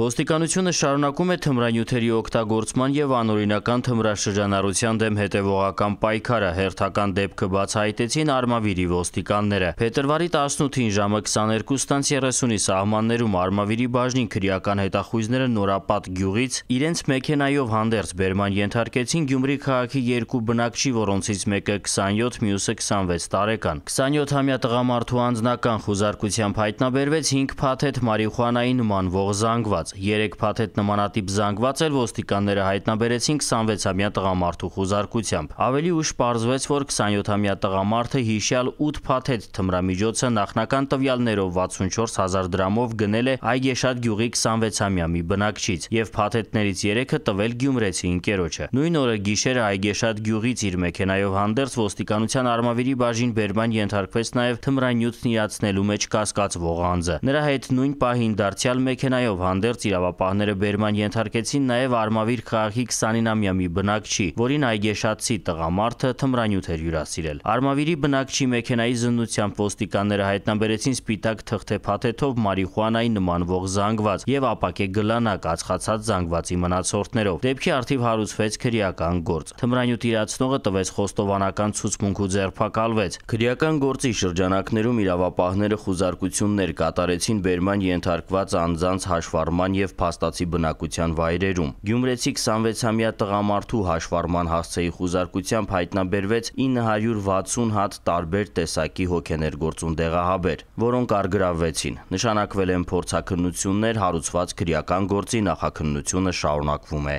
Ոստիկանությունը շարունակում է թմրանյութերի օգտագործման և անորինական թմրաշրջանառության դեմ հետևողական պայքարը, հերթական դեպքը բացահայտեցին Արմավիրի ոստիկանները։ Փետրվարի 18-ին ժամը 22:30-ի սահմաններում Արմավիրի բաժնի քրեական հետախույզները Նորապատ գյուղից իրենց մեքենայով հանդերձ բերման ենթարկեցին Գյումրի քաղաքի երկու բնակչի, որոնցից մեկը 27, մյուսը 26 տարեկան։ 27-ամյա տղամարդու անձնական խուզարկությամբ հայտնաբերվեց 5 փաթեթ մարիխուանայի նմանվող զանգված կանգնած։ Երեք փաթեթ նմանատիպ զանգված էլ ոստիկանները հայտնաբերեցին 26-ամյա տղամարդու խուզարկությամբ։ Ավելի ուշ պարզվեց, որ 27-ամյա տղամարդը հիշյալ 8 փաթեթ թմրամիջոցը նախնական տվյալներով 64000 դրամով գնել է Այգեշատ գյուղի 26-ամյա մի բնակչից եւ փաթեթներից 3-ը տվել Գյումրեցի ընկերոջը։ Նույն օրը գիշերը Այգեշատ գյուղից իր մեքենայով հանդերձ ոստիկանության արմավիրի բաժին բերման ենթարկվեց նաեւ թմրանյութն իրացնելու մեջ կասկածվող անձը։ Նրա հետ նույն պահին դարձյալ մեքենայով հանդերձ Այստեղից իրավապահները բերման ենթարկեցին նաև Արմավիր քաղաքի 29-ամյա մի բնակչի, որին այգեշացի տղամարդը թմրանյութ էր հյուրասիրել։ Արմավիրի բնակչի մեքենայի զննությամբ ոստիկանները հայտնաբերեցին սպիտակ թղթեփաթեթով մարիխուանայի նմանվող զանգված եւ ապակե գլանակ ածխացած զանգվածի մնացորդներով։ Դեպքի արդիվ հարուցվեց քրեական գործ։ Թմրանյութ իրացնողը տվեց խոստովանական ցուցմունք ու ձերբակալվեց։ Քրեական գործի շրջանակներում իրավապահները խուզարկություններ կատարեցին բերման ենթարկված անձանց հաշվառման ուսման եւ փաստացի բնակության վայրերում։ Գյումրեցի 26-ամյա տղամարդու հաշվառման հասցեի խուզարկությամբ հայտնաբերվեց 960 հատ տարբեր տեսակի հոգեներգործուն դեղահաբեր, որոնք արգրավվեցին։ Նշանակվել են փորձաքննություններ հարուցված քրեական գործի նախաքննությունը շարունակվում է։